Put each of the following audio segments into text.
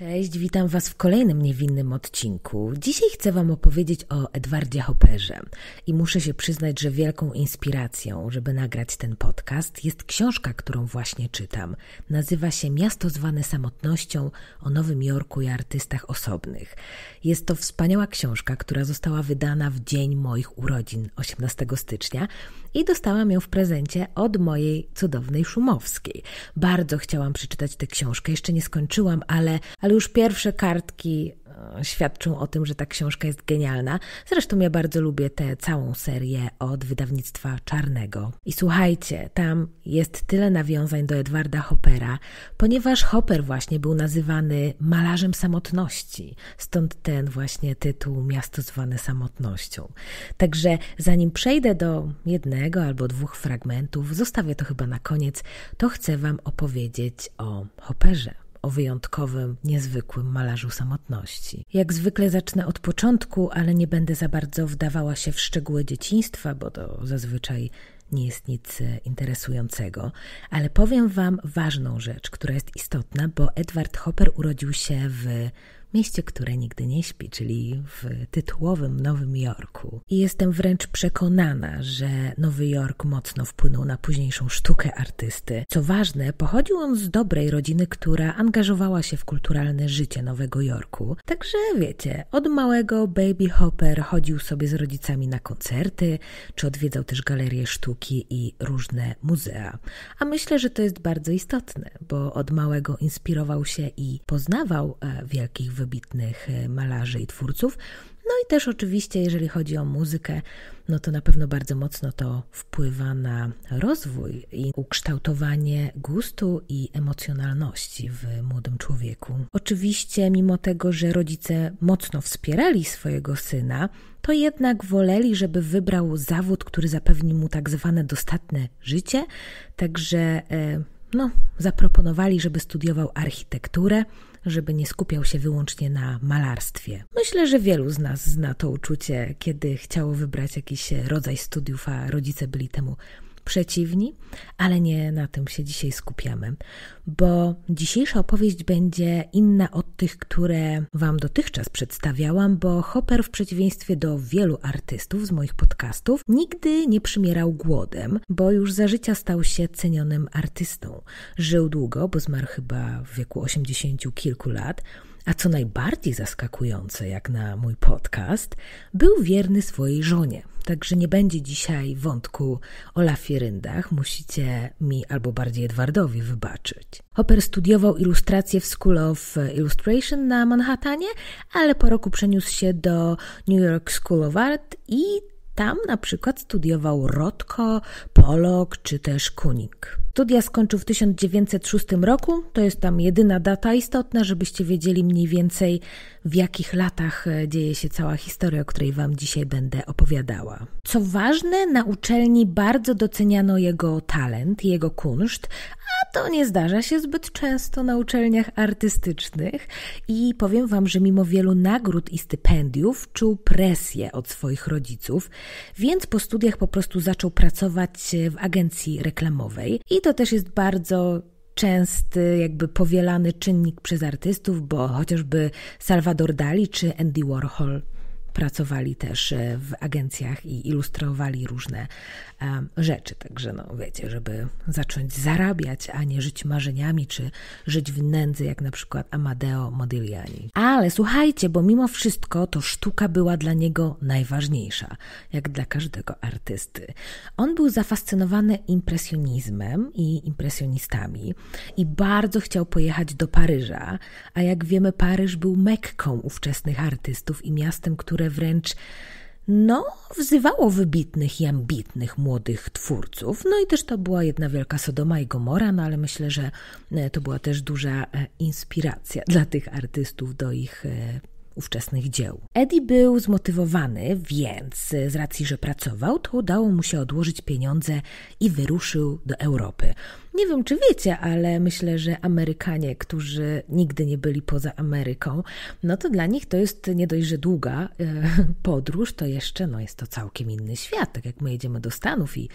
Cześć, witam Was w kolejnym niewinnym odcinku. Dzisiaj chcę Wam opowiedzieć o Edwardzie Hopperze i muszę się przyznać, że wielką inspiracją, żeby nagrać ten podcast, jest książka, którą właśnie czytam. Nazywa się Miasto zwane samotnością o Nowym Jorku i artystach osobnych. Jest to wspaniała książka, która została wydana w dzień moich urodzin 18 stycznia i dostałam ją w prezencie od mojej cudownej Szumowskiej. Bardzo chciałam przeczytać tę książkę, jeszcze nie skończyłam, ale, ale już pierwsze kartki E, świadczą o tym, że ta książka jest genialna. Zresztą ja bardzo lubię tę całą serię od wydawnictwa Czarnego. I słuchajcie, tam jest tyle nawiązań do Edwarda Hoppera, ponieważ Hopper właśnie był nazywany malarzem samotności, stąd ten właśnie tytuł Miasto zwane samotnością. Także zanim przejdę do jednego albo dwóch fragmentów, zostawię to chyba na koniec, to chcę Wam opowiedzieć o Hopperze o wyjątkowym, niezwykłym malarzu samotności. Jak zwykle zacznę od początku, ale nie będę za bardzo wdawała się w szczegóły dzieciństwa, bo to zazwyczaj nie jest nic e, interesującego, ale powiem Wam ważną rzecz, która jest istotna, bo Edward Hopper urodził się w mieście, które nigdy nie śpi, czyli w tytułowym Nowym Jorku. I jestem wręcz przekonana, że Nowy Jork mocno wpłynął na późniejszą sztukę artysty. Co ważne, pochodził on z dobrej rodziny, która angażowała się w kulturalne życie Nowego Jorku. Także wiecie, od małego Baby Hopper chodził sobie z rodzicami na koncerty, czy odwiedzał też galerie sztuki i różne muzea. A myślę, że to jest bardzo istotne, bo od małego inspirował się i poznawał e, wielkich wybitnych e, malarzy i twórców. No i też oczywiście, jeżeli chodzi o muzykę, no to na pewno bardzo mocno to wpływa na rozwój i ukształtowanie gustu i emocjonalności w młodym człowieku. Oczywiście, mimo tego, że rodzice mocno wspierali swojego syna, to jednak woleli, żeby wybrał zawód, który zapewni mu tak zwane dostatne życie, także e, no, zaproponowali, żeby studiował architekturę żeby nie skupiał się wyłącznie na malarstwie. Myślę, że wielu z nas zna to uczucie, kiedy chciało wybrać jakiś rodzaj studiów, a rodzice byli temu przeciwni, ale nie na tym się dzisiaj skupiamy, bo dzisiejsza opowieść będzie inna od tych, które Wam dotychczas przedstawiałam, bo Hopper, w przeciwieństwie do wielu artystów z moich podcastów, nigdy nie przymierał głodem, bo już za życia stał się cenionym artystą. Żył długo, bo zmarł chyba w wieku 80 kilku lat a co najbardziej zaskakujące, jak na mój podcast, był wierny swojej żonie. Także nie będzie dzisiaj wątku o lafiryndach, musicie mi albo bardziej Edwardowi wybaczyć. Hopper studiował ilustrację w School of Illustration na Manhattanie, ale po roku przeniósł się do New York School of Art i tam na przykład studiował Rotko, czy też kunik. Studia skończył w 1906 roku, to jest tam jedyna data istotna, żebyście wiedzieli mniej więcej w jakich latach e, dzieje się cała historia, o której Wam dzisiaj będę opowiadała. Co ważne, na uczelni bardzo doceniano jego talent, jego kunszt, a to nie zdarza się zbyt często na uczelniach artystycznych i powiem Wam, że mimo wielu nagród i stypendiów czuł presję od swoich rodziców, więc po studiach po prostu zaczął pracować e, w agencji reklamowej. I to też jest bardzo częsty, jakby powielany czynnik przez artystów, bo chociażby Salvador Dali czy Andy Warhol pracowali też e, w agencjach i ilustrowali różne rzeczy. Także, no wiecie, żeby zacząć zarabiać, a nie żyć marzeniami czy żyć w nędzy, jak na przykład Amadeo Modigliani. Ale słuchajcie, bo mimo wszystko to sztuka była dla niego najważniejsza, jak dla każdego artysty. On był zafascynowany impresjonizmem i impresjonistami i bardzo chciał pojechać do Paryża, a jak wiemy, Paryż był mekką ówczesnych artystów i miastem, które wręcz no, wzywało wybitnych i ambitnych młodych twórców. No i też to była jedna wielka Sodoma i Gomora, no ale myślę, że e, to była też duża e, inspiracja dla tych artystów do ich e, ówczesnych dzieł. Eddie był zmotywowany, więc z racji, że pracował, to udało mu się odłożyć pieniądze i wyruszył do Europy. Nie wiem, czy wiecie, ale myślę, że Amerykanie, którzy nigdy nie byli poza Ameryką, no to dla nich to jest nie dość, że długa e, podróż, to jeszcze no jest to całkiem inny świat. Tak jak my jedziemy do Stanów i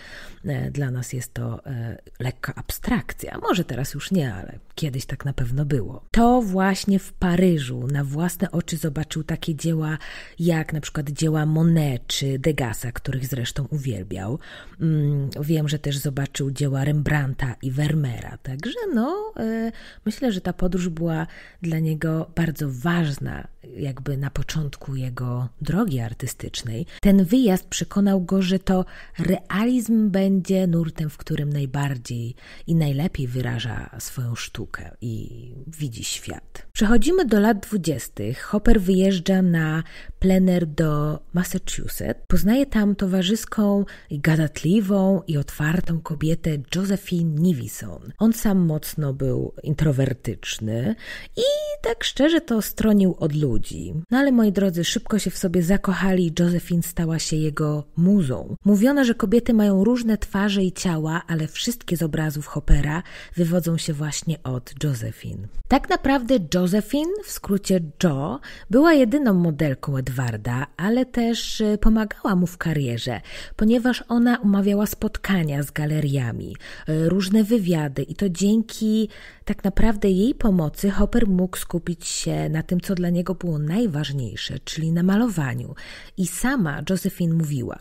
e, dla nas jest to e, lekka abstrakcja. Może teraz już nie, ale kiedyś tak na pewno było. To właśnie w Paryżu na własne oczy zobaczył takie dzieła jak na przykład dzieła Monet czy Degasa, których zresztą uwielbiał. Mm, wiem, że też zobaczył dzieła Rembrandta i Vermeera. Także no, y, myślę, że ta podróż była dla niego bardzo ważna, jakby na początku jego drogi artystycznej. Ten wyjazd przekonał go, że to realizm będzie nurtem, w którym najbardziej i najlepiej wyraża swoją sztukę i widzi świat. Przechodzimy do lat dwudziestych. Hopper wyjeżdża na plener do Massachusetts. Poznaje tam towarzyską, gadatliwą i otwartą kobietę Josephine Nivison. On sam mocno był introwertyczny i tak szczerze to stronił od ludzi. No ale moi drodzy, szybko się w sobie zakochali i Josephine stała się jego muzą. Mówiono, że kobiety mają różne twarze i ciała, ale wszystkie z obrazów Hoppera wywodzą się właśnie od Josephine. Tak naprawdę Josephine Josephine, w skrócie Jo, była jedyną modelką Edwarda, ale też y, pomagała mu w karierze, ponieważ ona umawiała spotkania z galeriami, y, różne wywiady i to dzięki tak naprawdę jej pomocy Hopper mógł skupić się na tym, co dla niego było najważniejsze, czyli na malowaniu. I sama Josephine mówiła: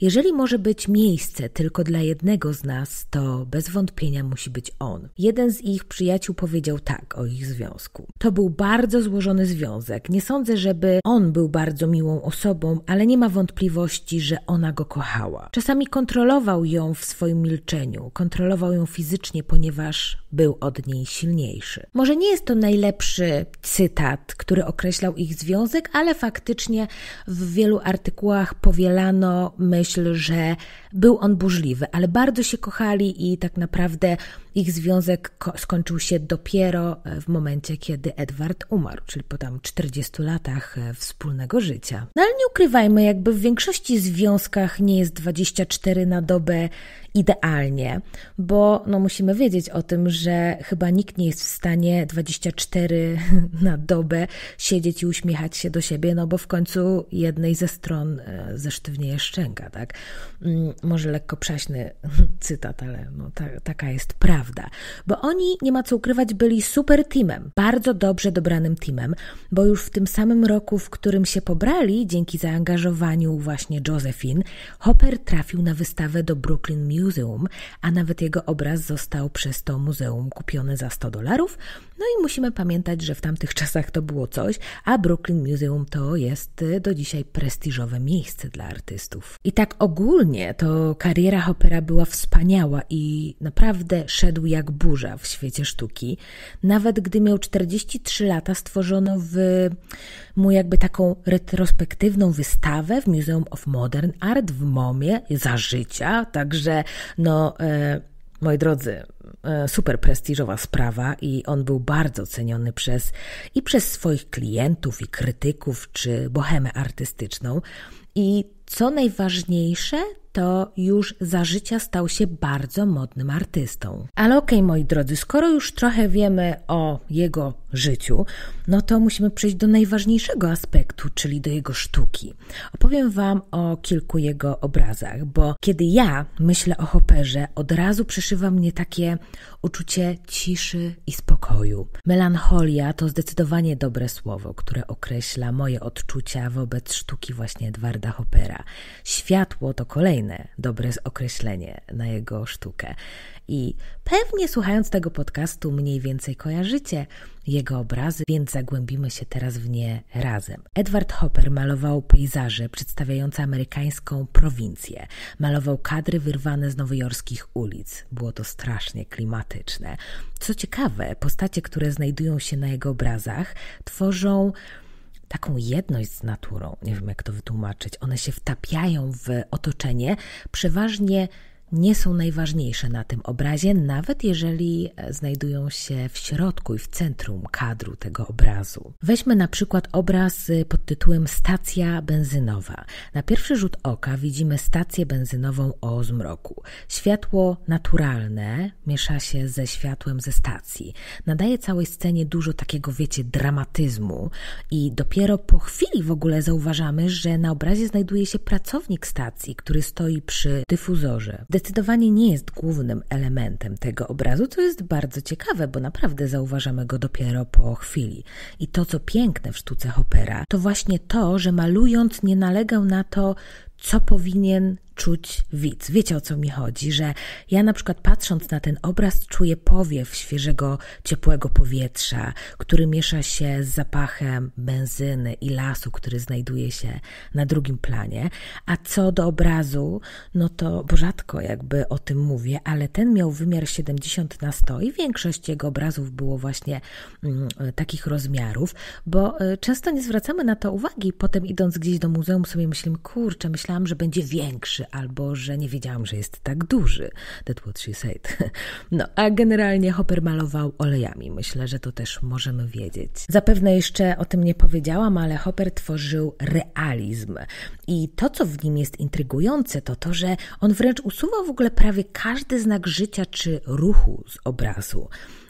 Jeżeli może być miejsce tylko dla jednego z nas, to bez wątpienia musi być on. Jeden z ich przyjaciół powiedział tak o ich związku. To był bardzo złożony związek. Nie sądzę, żeby on był bardzo miłą osobą, ale nie ma wątpliwości, że ona go kochała. Czasami kontrolował ją w swoim milczeniu, kontrolował ją fizycznie, ponieważ był od niej silniejszy. Może nie jest to najlepszy cytat, który określał ich związek, ale faktycznie w wielu artykułach powielano myśl, że był on burzliwy, ale bardzo się kochali i tak naprawdę ich związek skończył się dopiero e, w momencie, kiedy Edward umarł, czyli po tam 40 latach e, wspólnego życia. No ale nie ukrywajmy, jakby w większości związkach nie jest 24 na dobę idealnie, bo no, musimy wiedzieć o tym, że chyba nikt nie jest w stanie 24 na dobę siedzieć i uśmiechać się do siebie, no bo w końcu jednej ze stron e, zesztywnieje szczęka, tak? Mm, może lekko przaśny cytat, ale no, ta, taka jest prawda. Bo oni, nie ma co ukrywać, byli super teamem, bardzo dobrze dobranym teamem, bo już w tym samym roku, w którym się pobrali, dzięki zaangażowaniu właśnie Josephine, Hopper trafił na wystawę do Brooklyn Music muzeum, a nawet jego obraz został przez to muzeum kupiony za 100 dolarów. No i musimy pamiętać, że w tamtych czasach to było coś, a Brooklyn Museum to jest y, do dzisiaj prestiżowe miejsce dla artystów. I tak ogólnie to kariera Hoppera była wspaniała i naprawdę szedł jak burza w świecie sztuki. Nawet gdy miał 43 lata, stworzono w mu jakby taką retrospektywną wystawę w Museum of Modern Art w MoMie za życia, także no, e, moi drodzy, e, super prestiżowa sprawa i on był bardzo ceniony przez i przez swoich klientów i krytyków czy bohemę artystyczną i co najważniejsze, to już za życia stał się bardzo modnym artystą. Ale okej, okay, moi drodzy, skoro już trochę wiemy o jego życiu, no to musimy przejść do najważniejszego aspektu, czyli do jego sztuki. Opowiem Wam o kilku jego obrazach, bo kiedy ja myślę o hoperze, od razu przeszywa mnie takie uczucie ciszy i spokoju. Melancholia to zdecydowanie dobre słowo, które określa moje odczucia wobec sztuki właśnie Edwarda Hoppera. Światło to kolejne dobre określenie na jego sztukę. I pewnie słuchając tego podcastu mniej więcej kojarzycie jego obrazy, więc zagłębimy się teraz w nie razem. Edward Hopper malował pejzaże przedstawiające amerykańską prowincję. Malował kadry wyrwane z nowojorskich ulic. Było to strasznie klimatyczne. Co ciekawe, postacie, które znajdują się na jego obrazach, tworzą taką jedność z naturą. Nie wiem, jak to wytłumaczyć. One się wtapiają w otoczenie, przeważnie nie są najważniejsze na tym obrazie, nawet jeżeli e, znajdują się w środku i w centrum kadru tego obrazu. Weźmy na przykład obraz y, pod tytułem Stacja benzynowa. Na pierwszy rzut oka widzimy stację benzynową o zmroku. Światło naturalne miesza się ze światłem ze stacji. Nadaje całej scenie dużo takiego, wiecie, dramatyzmu i dopiero po chwili w ogóle zauważamy, że na obrazie znajduje się pracownik stacji, który stoi przy dyfuzorze zdecydowanie nie jest głównym elementem tego obrazu, co jest bardzo ciekawe, bo naprawdę zauważamy go dopiero po chwili. I to, co piękne w sztuce Hoppera, to właśnie to, że malując nie nalegał na to, co powinien czuć widz. Wiecie o co mi chodzi, że ja na przykład patrząc na ten obraz czuję powiew świeżego, ciepłego powietrza, który miesza się z zapachem benzyny i lasu, który znajduje się na drugim planie. A co do obrazu, no to bo rzadko jakby o tym mówię, ale ten miał wymiar 70 na 100 i większość jego obrazów było właśnie mm, takich rozmiarów, bo y, często nie zwracamy na to uwagi. Potem idąc gdzieś do muzeum sobie myślimy, kurczę, myślałam, że będzie większy, albo że nie wiedziałam, że jest tak duży. That's what she said. No, a generalnie Hopper malował olejami. Myślę, że to też możemy wiedzieć. Zapewne jeszcze o tym nie powiedziałam, ale Hopper tworzył realizm. I to, co w nim jest intrygujące, to to, że on wręcz usuwał w ogóle prawie każdy znak życia czy ruchu z obrazu.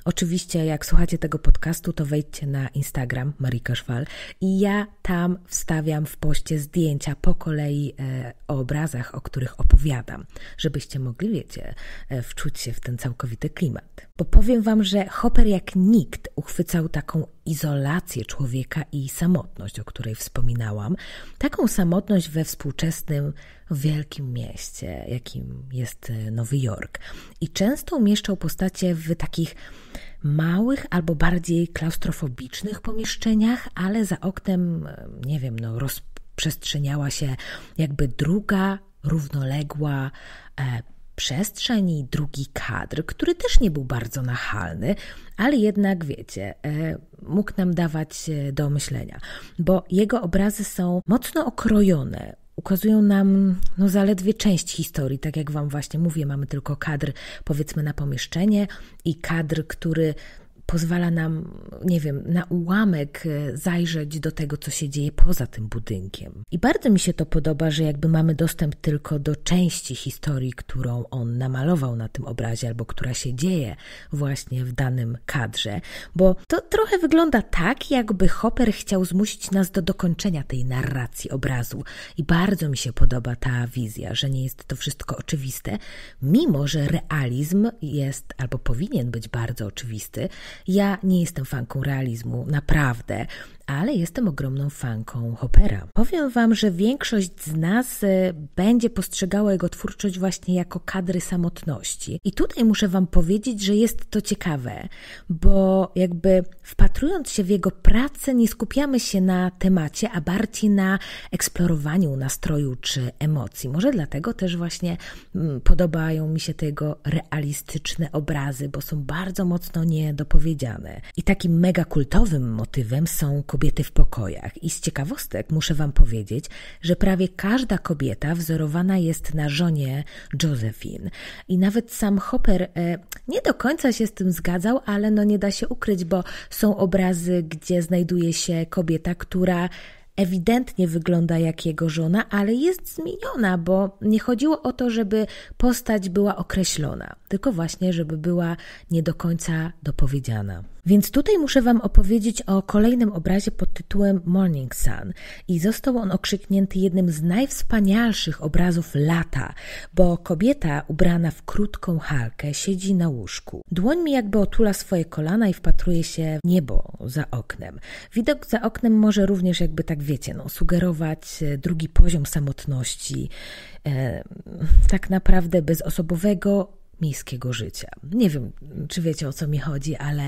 Oczywiście, jak słuchacie tego podcastu, to wejdźcie na Instagram Marika Szwal i ja tam wstawiam w poście zdjęcia po kolei e, o obrazach, o których opowiadam, żebyście mogli, wiecie, e, wczuć się w ten całkowity klimat. Bo powiem wam, że Hopper jak nikt uchwycał taką izolację człowieka i samotność, o której wspominałam, taką samotność we współczesnym wielkim mieście, jakim jest e, Nowy Jork. I często umieszczał postacie w takich małych albo bardziej klaustrofobicznych pomieszczeniach, ale za oknem, e, nie wiem, no, rozprzestrzeniała się jakby druga równoległa e, przestrzeń i drugi kadr, który też nie był bardzo nachalny, ale jednak wiecie, e, mógł nam dawać e, do myślenia, bo jego obrazy są mocno okrojone, ukazują nam no, zaledwie część historii. Tak jak Wam właśnie mówię, mamy tylko kadr, powiedzmy, na pomieszczenie i kadr, który pozwala nam, nie wiem, na ułamek e, zajrzeć do tego, co się dzieje poza tym budynkiem. I bardzo mi się to podoba, że jakby mamy dostęp tylko do części historii, którą on namalował na tym obrazie, albo która się dzieje właśnie w danym kadrze, bo to trochę wygląda tak, jakby Hopper chciał zmusić nas do dokończenia tej narracji obrazu. I bardzo mi się podoba ta wizja, że nie jest to wszystko oczywiste, mimo że realizm jest albo powinien być bardzo oczywisty, ja nie jestem fanką realizmu, naprawdę, ale jestem ogromną fanką Hoppera. Powiem Wam, że większość z nas e, będzie postrzegała jego twórczość właśnie jako kadry samotności. I tutaj muszę Wam powiedzieć, że jest to ciekawe, bo jakby wpatrując się w jego pracę, nie skupiamy się na temacie, a bardziej na eksplorowaniu nastroju czy emocji. Może dlatego też właśnie mm, podobają mi się te jego realistyczne obrazy, bo są bardzo mocno niedopowiedziane powiedziane. I takim mega kultowym motywem są kobiety w pokojach. I z ciekawostek muszę Wam powiedzieć, że prawie każda kobieta wzorowana jest na żonie Josephine. I nawet sam Hopper e, nie do końca się z tym zgadzał, ale no nie da się ukryć, bo są obrazy, gdzie znajduje się kobieta, która ewidentnie wygląda jak jego żona, ale jest zmieniona, bo nie chodziło o to, żeby postać była określona, tylko właśnie, żeby była nie do końca dopowiedziana. Więc tutaj muszę Wam opowiedzieć o kolejnym obrazie pod tytułem Morning Sun. I został on okrzyknięty jednym z najwspanialszych obrazów lata, bo kobieta ubrana w krótką halkę siedzi na łóżku. Dłońmi jakby otula swoje kolana i wpatruje się w niebo za oknem. Widok za oknem może również jakby tak wiecie, no, sugerować e, drugi poziom samotności. E, tak naprawdę bezosobowego miejskiego życia. Nie wiem, czy wiecie o co mi chodzi, ale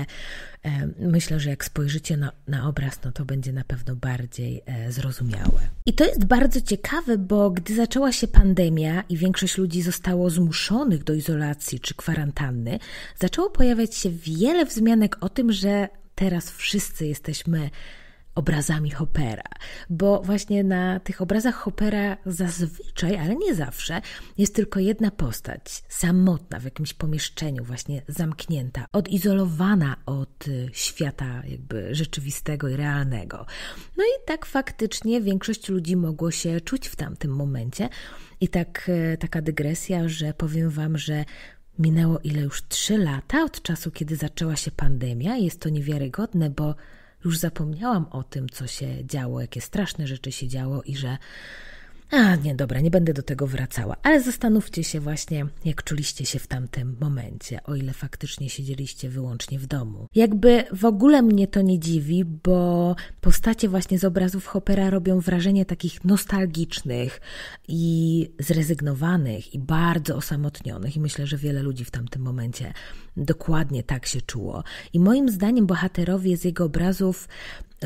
e, myślę, że jak spojrzycie na, na, obraz, no to będzie na pewno bardziej e, zrozumiałe. I to jest bardzo ciekawe, bo gdy zaczęła się pandemia i większość ludzi zostało zmuszonych do izolacji czy kwarantanny, zaczęło pojawiać się wiele wzmianek o tym, że teraz wszyscy jesteśmy obrazami Hopera, bo właśnie na tych obrazach Hopera zazwyczaj, ale nie zawsze, jest tylko jedna postać, samotna w jakimś pomieszczeniu, właśnie zamknięta, odizolowana od y, świata jakby rzeczywistego i realnego. No i tak faktycznie większość ludzi mogło się czuć w tamtym momencie. I tak y, taka dygresja, że powiem wam, że minęło ile już trzy lata od czasu, kiedy zaczęła się pandemia. Jest to niewiarygodne, bo już zapomniałam o tym, co się działo, jakie straszne rzeczy się działo i że a nie, dobra, nie będę do tego wracała, ale zastanówcie się właśnie, jak czuliście się w tamtym momencie, o ile faktycznie siedzieliście wyłącznie w domu. Jakby w ogóle mnie to nie dziwi, bo postacie właśnie z obrazów Hopera robią wrażenie takich nostalgicznych i zrezygnowanych i bardzo osamotnionych i myślę, że wiele ludzi w tamtym momencie dokładnie tak się czuło. I moim zdaniem bohaterowie z jego obrazów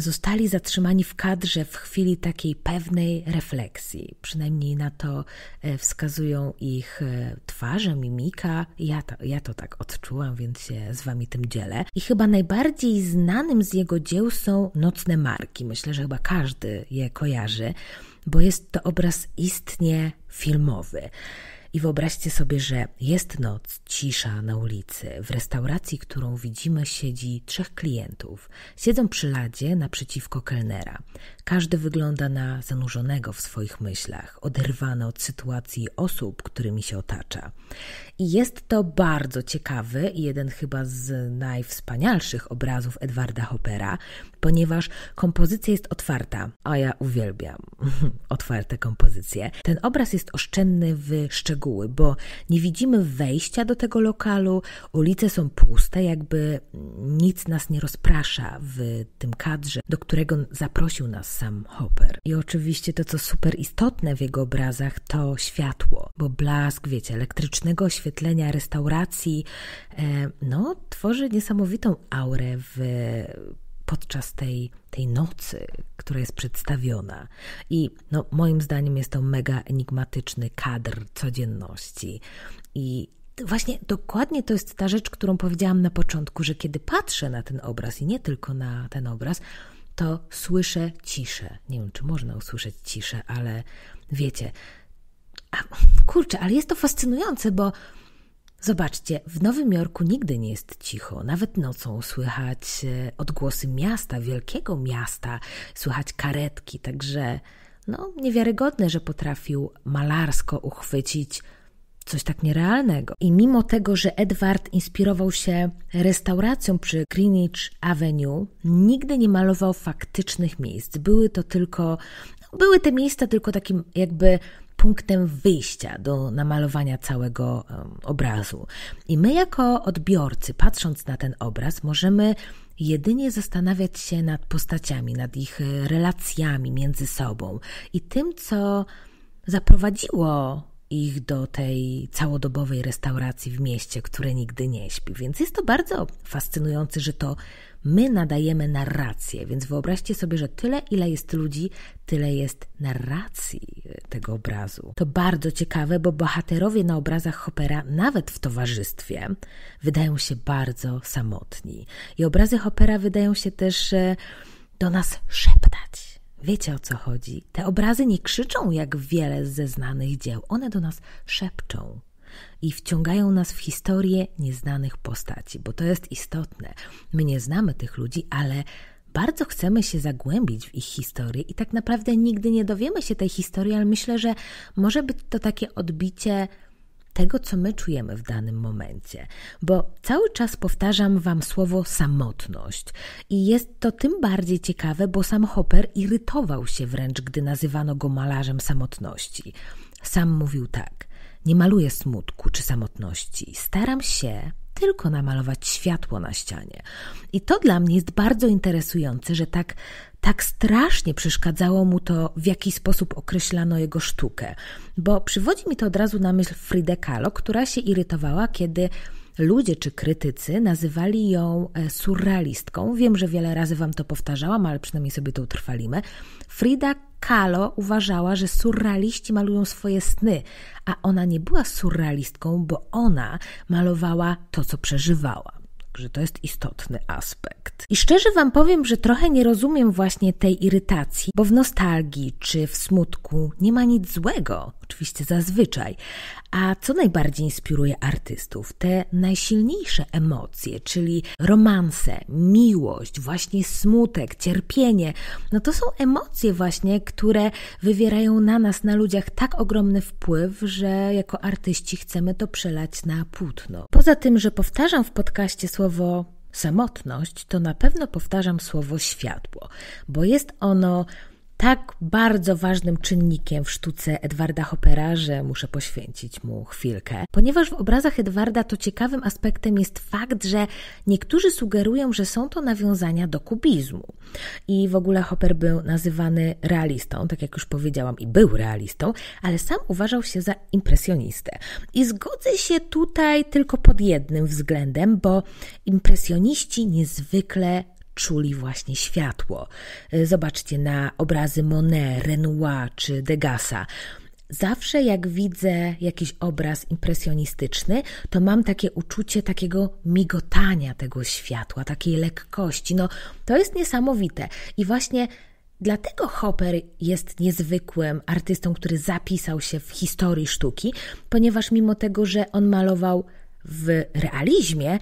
zostali zatrzymani w kadrze w chwili takiej pewnej refleksji. Przynajmniej na to e, wskazują ich e, twarze, mimika. Ja to, ja to tak odczułam, więc się z wami tym dzielę. I chyba najbardziej znanym z jego dzieł są Nocne Marki. Myślę, że chyba każdy je kojarzy, bo jest to obraz istnie filmowy. I wyobraźcie sobie, że jest noc, cisza na ulicy. W restauracji, którą widzimy, siedzi trzech klientów. Siedzą przy ladzie naprzeciwko kelnera. Każdy wygląda na zanurzonego w swoich myślach, oderwany od sytuacji osób, którymi się otacza. I jest to bardzo ciekawy i jeden chyba z najwspanialszych obrazów Edwarda Hoppera, ponieważ kompozycja jest otwarta, a ja uwielbiam otwarte kompozycje. Ten obraz jest oszczędny w szczegóły, bo nie widzimy wejścia do tego lokalu, ulice są puste, jakby nic nas nie rozprasza w tym kadrze, do którego zaprosił nas sam Hopper. I oczywiście to, co super istotne w jego obrazach, to światło, bo blask, wiecie, elektrycznego oświetlenia restauracji, e, no, tworzy niesamowitą aurę w podczas tej, tej nocy, która jest przedstawiona. I no, moim zdaniem jest to mega enigmatyczny kadr codzienności. I właśnie dokładnie to jest ta rzecz, którą powiedziałam na początku, że kiedy patrzę na ten obraz i nie tylko na ten obraz, to słyszę ciszę. Nie wiem, czy można usłyszeć ciszę, ale wiecie. A, kurczę, ale jest to fascynujące, bo Zobaczcie, w Nowym Jorku nigdy nie jest cicho, nawet nocą słychać e, odgłosy miasta, wielkiego miasta, słychać karetki, także no niewiarygodne, że potrafił malarsko uchwycić coś tak nierealnego. I mimo tego, że Edward inspirował się restauracją przy Greenwich Avenue, nigdy nie malował faktycznych miejsc. Były to tylko, no, były te miejsca tylko takim jakby punktem wyjścia do namalowania całego obrazu. I my, jako odbiorcy, patrząc na ten obraz, możemy jedynie zastanawiać się nad postaciami, nad ich e, relacjami między sobą i tym, co zaprowadziło ich do tej całodobowej restauracji w mieście, które nigdy nie śpi. Więc jest to bardzo fascynujące, że to my nadajemy narrację. Więc wyobraźcie sobie, że tyle, ile jest ludzi, tyle jest narracji tego obrazu. To bardzo ciekawe, bo bohaterowie na obrazach Hopera, nawet w towarzystwie, wydają się bardzo samotni. I obrazy Hopera wydają się też e, do nas szeptać Wiecie o co chodzi? Te obrazy nie krzyczą jak wiele ze znanych dzieł, one do nas szepczą i wciągają nas w historię nieznanych postaci, bo to jest istotne. My nie znamy tych ludzi, ale bardzo chcemy się zagłębić w ich historię i tak naprawdę nigdy nie dowiemy się tej historii, ale myślę, że może być to takie odbicie tego, co my czujemy w danym momencie. Bo cały czas powtarzam Wam słowo samotność. I jest to tym bardziej ciekawe, bo sam Hopper irytował się wręcz, gdy nazywano go malarzem samotności. Sam mówił tak: Nie maluję smutku czy samotności. Staram się tylko namalować światło na ścianie. I to dla mnie jest bardzo interesujące, że tak, tak strasznie przeszkadzało mu to, w jaki sposób określano jego sztukę, bo przywodzi mi to od razu na myśl Frida Kahlo, która się irytowała, kiedy ludzie czy krytycy nazywali ją e, surrealistką. Wiem, że wiele razy wam to powtarzałam, ale przynajmniej sobie to utrwalimy. Frida Kalo uważała, że surrealiści malują swoje sny, a ona nie była surrealistką, bo ona malowała to, co przeżywała że to jest istotny aspekt. I szczerze Wam powiem, że trochę nie rozumiem właśnie tej irytacji, bo w nostalgii czy w smutku nie ma nic złego, oczywiście zazwyczaj. A co najbardziej inspiruje artystów? Te najsilniejsze emocje, czyli romanse, miłość, właśnie smutek, cierpienie. No to są emocje właśnie, które wywierają na nas, na ludziach tak ogromny wpływ, że jako artyści chcemy to przelać na płótno. Poza tym, że powtarzam w podcaście słowo samotność, to na pewno powtarzam słowo światło, bo jest ono tak bardzo ważnym czynnikiem w sztuce Edwarda Hoppera, że muszę poświęcić mu chwilkę. Ponieważ w obrazach Edwarda to ciekawym aspektem jest fakt, że niektórzy sugerują, że są to nawiązania do kubizmu. I w ogóle Hopper był nazywany realistą, tak jak już powiedziałam, i był realistą, ale sam uważał się za impresjonistę. I zgodzę się tutaj tylko pod jednym względem, bo impresjoniści niezwykle czuli właśnie światło. E, zobaczcie na obrazy Monet, Renoir czy Degasa. Zawsze jak widzę jakiś obraz impresjonistyczny, to mam takie uczucie takiego migotania tego światła, takiej lekkości. No, to jest niesamowite. I właśnie Dlatego Hopper jest niezwykłym artystą, który zapisał się w historii sztuki, ponieważ mimo tego, że on malował w realizmie,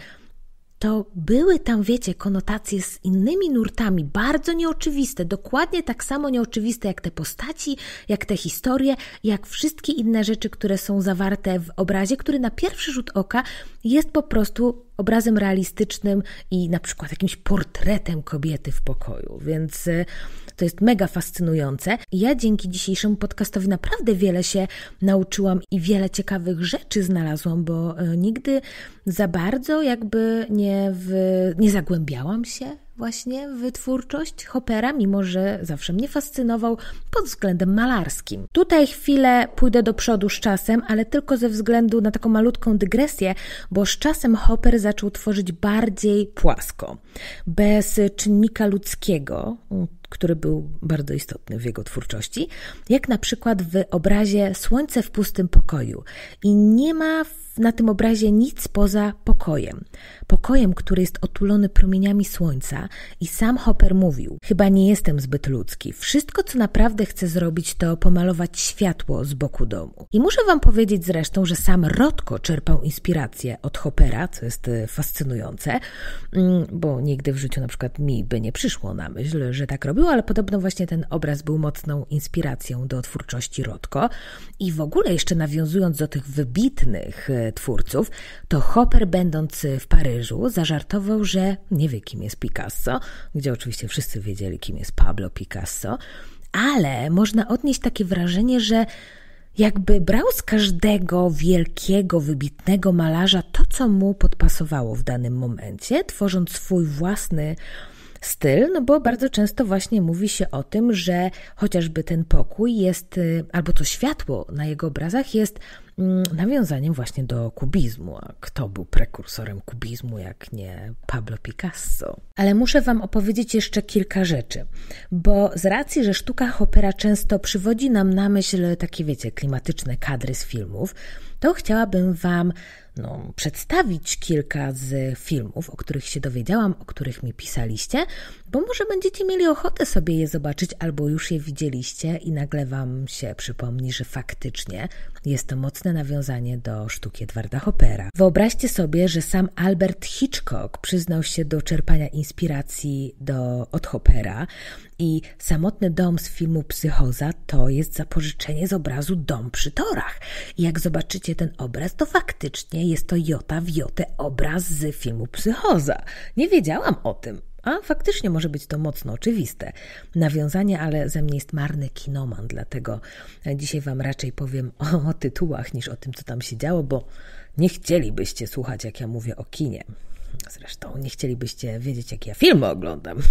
to były tam, wiecie, konotacje z innymi nurtami, bardzo nieoczywiste, dokładnie tak samo nieoczywiste jak te postaci, jak te historie, jak wszystkie inne rzeczy, które są zawarte w obrazie, który na pierwszy rzut oka jest po prostu obrazem realistycznym i na przykład jakimś portretem kobiety w pokoju. Więc e, to jest mega fascynujące. Ja dzięki dzisiejszemu podcastowi naprawdę wiele się nauczyłam i wiele ciekawych rzeczy znalazłam, bo e, nigdy za bardzo jakby nie, w, nie zagłębiałam się właśnie w wytwórczość Hopera, mimo że zawsze mnie fascynował pod względem malarskim. Tutaj chwilę pójdę do przodu z czasem, ale tylko ze względu na taką malutką dygresję, bo z czasem Hopper zaczął tworzyć bardziej płasko, bez czynnika ludzkiego, który był bardzo istotny w jego twórczości, jak na przykład w obrazie Słońce w pustym pokoju. I nie ma na tym obrazie nic poza pokojem. Pokojem, który jest otulony promieniami słońca i sam Hopper mówił: Chyba nie jestem zbyt ludzki. Wszystko, co naprawdę chcę zrobić, to pomalować światło z boku domu. I muszę Wam powiedzieć zresztą, że sam Rodko czerpał inspirację od Hoppera, co jest e, fascynujące, mm, bo nigdy w życiu na przykład mi by nie przyszło na myśl, że tak robił ale podobno właśnie ten obraz był mocną inspiracją do twórczości Rodko. I w ogóle jeszcze nawiązując do tych wybitnych e, twórców, to Hopper będąc w Paryżu zażartował, że nie wie kim jest Picasso, gdzie oczywiście wszyscy wiedzieli kim jest Pablo Picasso, ale można odnieść takie wrażenie, że jakby brał z każdego wielkiego, wybitnego malarza to, co mu podpasowało w danym momencie, tworząc swój własny styl, no bo bardzo często właśnie mówi się o tym, że chociażby ten pokój jest, y, albo to światło na jego obrazach jest Mm, nawiązaniem właśnie do kubizmu. A kto był prekursorem kubizmu, jak nie Pablo Picasso? Ale muszę Wam opowiedzieć jeszcze kilka rzeczy, bo z racji, że sztuka Hopera często przywodzi nam na myśl takie, wiecie, klimatyczne kadry z filmów, to chciałabym Wam no, przedstawić kilka z filmów, o których się dowiedziałam, o których mi pisaliście, bo może będziecie mieli ochotę sobie je zobaczyć, albo już je widzieliście i nagle Wam się przypomni, że faktycznie jest to mocne nawiązanie do sztuki Edwarda Hoppera. Wyobraźcie sobie, że sam Albert Hitchcock przyznał się do czerpania inspiracji do, od Hoppera i samotny dom z filmu Psychoza to jest zapożyczenie z obrazu Dom przy torach. I jak zobaczycie ten obraz, to faktycznie jest to jota w jotę obraz z filmu Psychoza. Nie wiedziałam o tym. A faktycznie może być to mocno oczywiste nawiązanie, ale ze mnie jest marny kinoman, dlatego dzisiaj Wam raczej powiem o, o tytułach niż o tym, co tam się działo, bo nie chcielibyście słuchać, jak ja mówię o kinie. Zresztą nie chcielibyście wiedzieć, jakie ja filmy oglądam.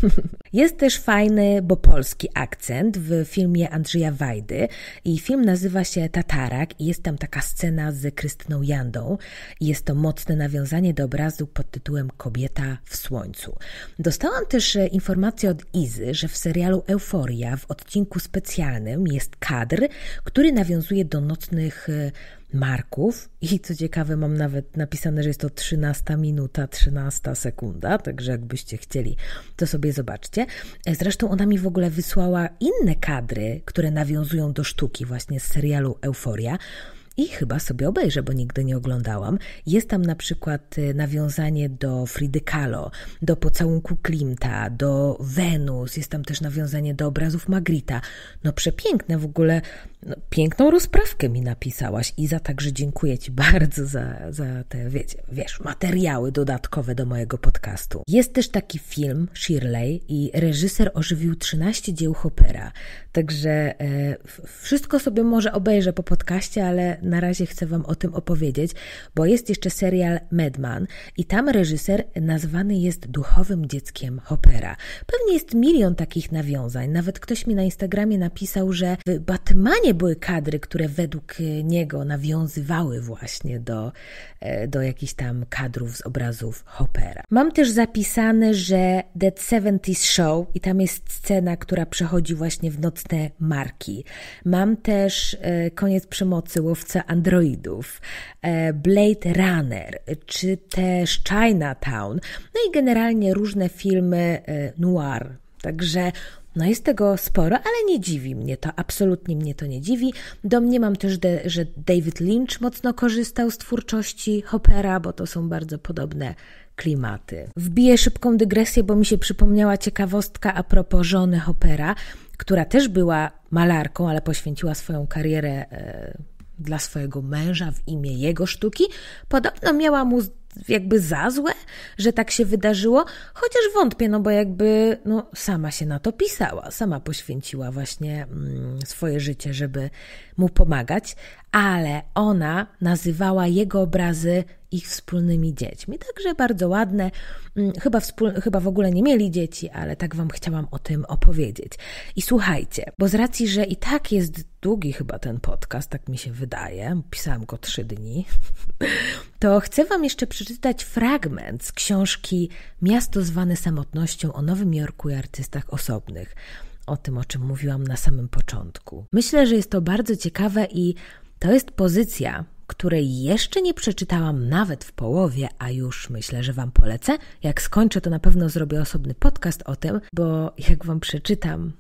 Jest też fajny, bo polski akcent w filmie Andrzeja Wajdy i film nazywa się Tatarak i jest tam taka scena z Krystyną Jandą i jest to mocne nawiązanie do obrazu pod tytułem Kobieta w słońcu. Dostałam też e, informację od Izy, że w serialu Euforia w odcinku specjalnym jest kadr, który nawiązuje do nocnych e, marków i co ciekawe mam nawet napisane, że jest to 13 minuta, 13 sekunda, także jakbyście chcieli to sobie zobaczcie. E, zresztą ona mi w ogóle wysłała inne kadry, które nawiązują do sztuki właśnie z serialu Euforia i chyba sobie obejrzę, bo nigdy nie oglądałam. Jest tam na przykład e, nawiązanie do Fridy Kahlo, do pocałunku Klimta, do Wenus, jest tam też nawiązanie do obrazów Magrita. No przepiękne w ogóle no, piękną rozprawkę mi napisałaś. Iza, także dziękuję Ci bardzo za, za te, wiecie, wiesz, materiały dodatkowe do mojego podcastu. Jest też taki film Shirley i reżyser ożywił 13 dzieł Hoppera. Także e, wszystko sobie może obejrzę po podcaście, ale na razie chcę Wam o tym opowiedzieć, bo jest jeszcze serial Madman i tam reżyser nazwany jest duchowym dzieckiem Hoppera. Pewnie jest milion takich nawiązań. Nawet ktoś mi na Instagramie napisał, że w Batmanie nie były kadry, które według e, niego nawiązywały właśnie do, e, do jakichś tam kadrów z obrazów Hoppera. Mam też zapisane, że The 70s Show i tam jest scena, która przechodzi właśnie w nocne marki. Mam też e, Koniec przemocy łowca androidów, Blade Runner, czy też Chinatown, no i generalnie różne filmy noir. Także no jest tego sporo, ale nie dziwi mnie to, absolutnie mnie to nie dziwi. Domniemam też, de, że David Lynch mocno korzystał z twórczości Hoppera, bo to są bardzo podobne klimaty. Wbiję szybką dygresję, bo mi się przypomniała ciekawostka a propos żony Hoppera, która też była malarką, ale poświęciła swoją karierę e, dla swojego męża w imię jego sztuki. Podobno miała mu jakby za złe, że tak się wydarzyło, chociaż wątpię, no bo jakby no, sama się na to pisała, sama poświęciła właśnie mm, swoje życie, żeby mu pomagać, ale ona nazywała jego obrazy ich wspólnymi dziećmi. Także bardzo ładne. Mm, chyba, wspól, chyba w ogóle nie mieli dzieci, ale tak Wam chciałam o tym opowiedzieć. I słuchajcie, bo z racji, że i tak jest długi chyba ten podcast, tak mi się wydaje, pisałam go trzy dni, to chcę Wam jeszcze przeczytać fragment z książki Miasto zwane samotnością o Nowym Jorku i artystach osobnych. O tym, o czym mówiłam na samym początku. Myślę, że jest to bardzo ciekawe i to jest pozycja, której jeszcze nie przeczytałam nawet w połowie, a już myślę, że Wam polecę. Jak skończę, to na pewno zrobię osobny podcast o tym, bo jak Wam przeczytam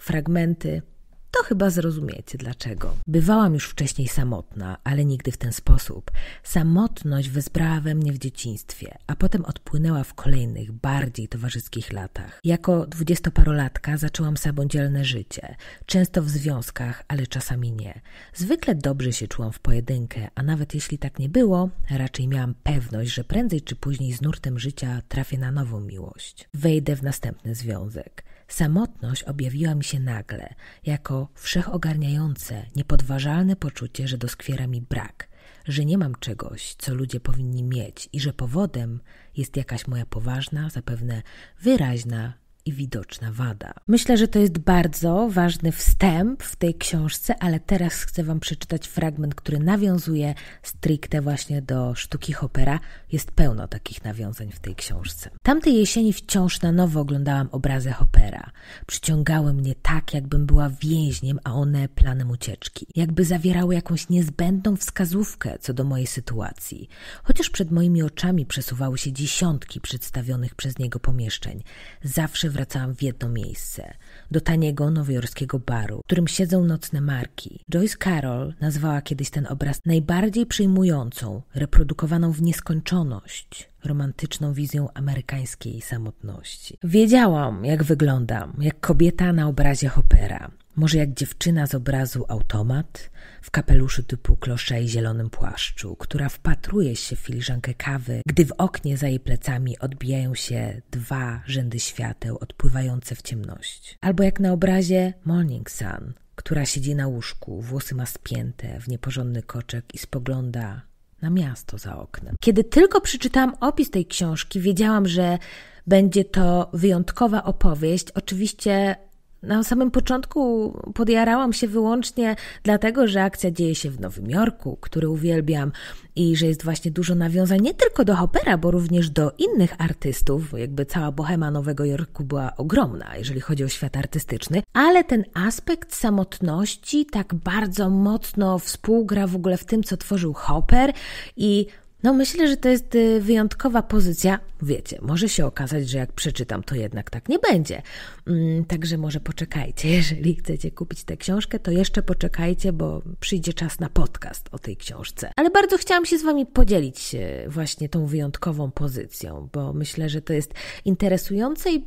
fragmenty to chyba zrozumiecie dlaczego. Bywałam już wcześniej samotna, ale nigdy w ten sposób. Samotność wezbrała we mnie w dzieciństwie, a potem odpłynęła w kolejnych, bardziej towarzyskich latach. Jako dwudziestoparolatka zaczęłam samodzielne życie, często w związkach, ale czasami nie. Zwykle dobrze się czułam w pojedynkę, a nawet jeśli tak nie było, raczej miałam pewność, że prędzej czy później z nurtem życia trafię na nową miłość. Wejdę w następny związek. Samotność objawiła mi się nagle, jako wszechogarniające, niepodważalne poczucie, że doskwiera mi brak, że nie mam czegoś, co ludzie powinni mieć i że powodem jest jakaś moja poważna, zapewne wyraźna i widoczna wada. Myślę, że to jest bardzo ważny wstęp w tej książce, ale teraz chcę Wam przeczytać fragment, który nawiązuje stricte właśnie do sztuki Hoppera. Jest pełno takich nawiązań w tej książce. Tamtej jesieni wciąż na nowo oglądałam obrazy Hoppera. Przyciągały mnie tak, jakbym była więźniem, a one planem ucieczki. Jakby zawierały jakąś niezbędną wskazówkę co do mojej sytuacji. Chociaż przed moimi oczami przesuwały się dziesiątki przedstawionych przez niego pomieszczeń. Zawsze wracałam w jedno miejsce do taniego nowojorskiego baru, w którym siedzą nocne marki. Joyce Carroll nazwała kiedyś ten obraz najbardziej przyjmującą, reprodukowaną w nieskończoność romantyczną wizją amerykańskiej samotności. Wiedziałam, jak wyglądam, jak kobieta na obrazie Hoppera. Może jak dziewczyna z obrazu automat, w kapeluszu typu klosze i zielonym płaszczu, która wpatruje się w filiżankę kawy, gdy w oknie za jej plecami odbijają się dwa rzędy świateł odpływające w ciemność. Albo jak na obrazie Morning Sun, która siedzi na łóżku, włosy ma spięte w nieporządny koczek i spogląda na miasto za oknem. Kiedy tylko przeczytałam opis tej książki, wiedziałam, że będzie to wyjątkowa opowieść, oczywiście na samym początku podjarałam się wyłącznie dlatego, że akcja dzieje się w Nowym Jorku, który uwielbiam i że jest właśnie dużo nawiązań nie tylko do Hoppera, bo również do innych artystów. Jakby cała bohema Nowego Jorku była ogromna, jeżeli chodzi o świat artystyczny, ale ten aspekt samotności tak bardzo mocno współgra w ogóle w tym, co tworzył Hopper i no, myślę, że to jest y, wyjątkowa pozycja. Wiecie, może się okazać, że jak przeczytam, to jednak tak nie będzie. Mm, także może poczekajcie. Jeżeli chcecie kupić tę książkę, to jeszcze poczekajcie, bo przyjdzie czas na podcast o tej książce. Ale bardzo chciałam się z Wami podzielić y, właśnie tą wyjątkową pozycją, bo myślę, że to jest interesujące i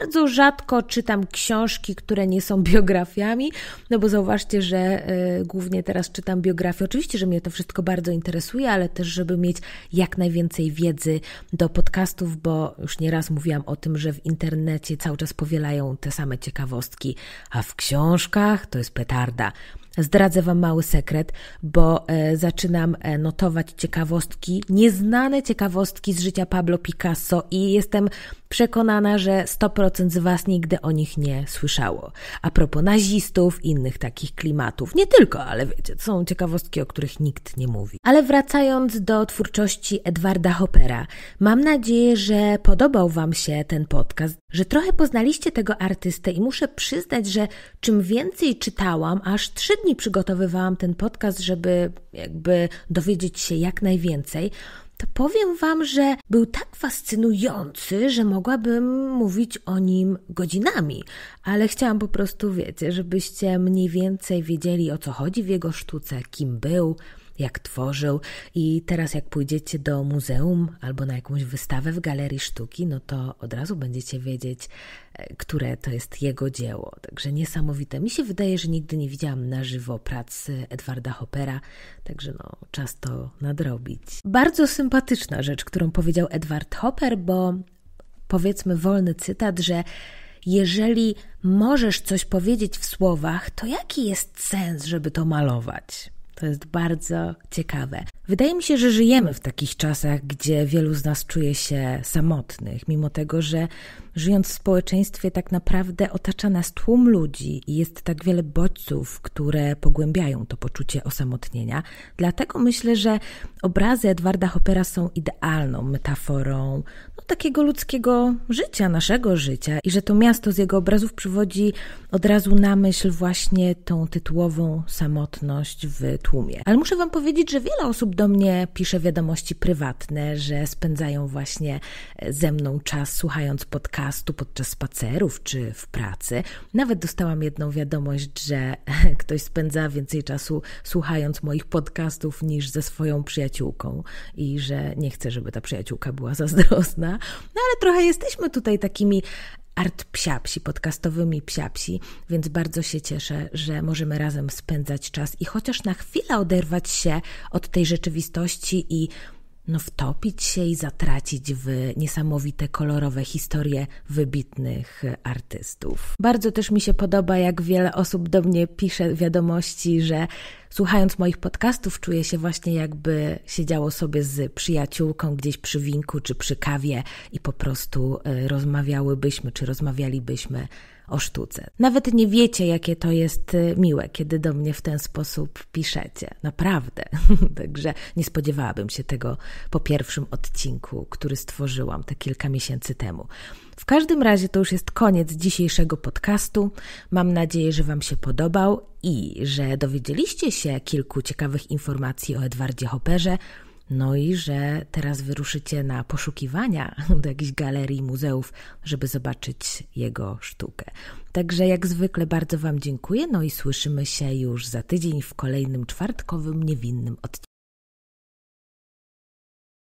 bardzo rzadko czytam książki, które nie są biografiami, no bo zauważcie, że y, głównie teraz czytam biografie. Oczywiście, że mnie to wszystko bardzo interesuje, ale też, żeby mieć jak najwięcej wiedzy do podcastów, bo już nieraz mówiłam o tym, że w internecie cały czas powielają te same ciekawostki, a w książkach to jest petarda. Zdradzę Wam mały sekret, bo e, zaczynam e, notować ciekawostki, nieznane ciekawostki z życia Pablo Picasso i jestem przekonana, że 100% z Was nigdy o nich nie słyszało. A propos nazistów, innych takich klimatów. Nie tylko, ale wiecie, to są ciekawostki, o których nikt nie mówi. Ale wracając do twórczości Edwarda Hoppera, mam nadzieję, że podobał Wam się ten podcast, że trochę poznaliście tego artystę i muszę przyznać, że czym więcej czytałam, aż trzy poprzedni przygotowywałam ten podcast, żeby jakby dowiedzieć się jak najwięcej, to powiem Wam, że był tak fascynujący, że mogłabym mówić o nim godzinami, ale chciałam po prostu, wiecie, żebyście mniej więcej wiedzieli o co chodzi w jego sztuce, kim był, jak tworzył. I teraz, jak pójdziecie do muzeum albo na jakąś wystawę w galerii sztuki, no to od razu będziecie wiedzieć, e, które to jest jego dzieło. Także niesamowite. Mi się wydaje, że nigdy nie widziałam na żywo pracy Edwarda Hoppera, także no, czas to nadrobić. Bardzo sympatyczna rzecz, którą powiedział Edward Hopper, bo powiedzmy wolny cytat, że jeżeli możesz coś powiedzieć w słowach, to jaki jest sens, żeby to malować? jest bardzo ciekawe. Wydaje mi się, że żyjemy w takich czasach, gdzie wielu z nas czuje się samotnych, mimo tego, że żyjąc w społeczeństwie tak naprawdę otacza nas tłum ludzi i jest tak wiele bodźców, które pogłębiają to poczucie osamotnienia. Dlatego myślę, że obrazy Edwarda Hoppera są idealną metaforą no, takiego ludzkiego życia, naszego życia i że to miasto z jego obrazów przywodzi od razu na myśl właśnie tą tytułową samotność w tłumie. Ale muszę wam powiedzieć, że wiele osób do mnie pisze wiadomości prywatne, że spędzają właśnie e, ze mną czas słuchając podcastu podczas spacerów czy w pracy. Nawet dostałam jedną wiadomość, że ktoś spędza więcej czasu słuchając moich podcastów niż ze swoją przyjaciółką i że nie chce, żeby ta przyjaciółka była zazdrosna. No ale trochę jesteśmy tutaj takimi art psiapsi, podcastowymi psiapsi, więc bardzo się cieszę, że możemy razem spędzać czas i chociaż na chwilę oderwać się od tej rzeczywistości i no, wtopić się i zatracić w niesamowite kolorowe historie wybitnych artystów. Bardzo też mi się podoba, jak wiele osób do mnie pisze wiadomości, że słuchając moich podcastów czuję się właśnie jakby siedziało sobie z przyjaciółką gdzieś przy winku czy przy kawie i po prostu e, rozmawiałybyśmy czy rozmawialibyśmy o sztuce. Nawet nie wiecie, jakie to jest y, miłe, kiedy do mnie w ten sposób piszecie. Naprawdę. Także nie spodziewałabym się tego po pierwszym odcinku, który stworzyłam te kilka miesięcy temu. W każdym razie to już jest koniec dzisiejszego podcastu. Mam nadzieję, że Wam się podobał i że dowiedzieliście się kilku ciekawych informacji o Edwardzie Hopperze. No i że teraz wyruszycie na poszukiwania do jakichś galerii, muzeów, żeby zobaczyć jego sztukę. Także jak zwykle bardzo Wam dziękuję, no i słyszymy się już za tydzień w kolejnym czwartkowym niewinnym odcinku.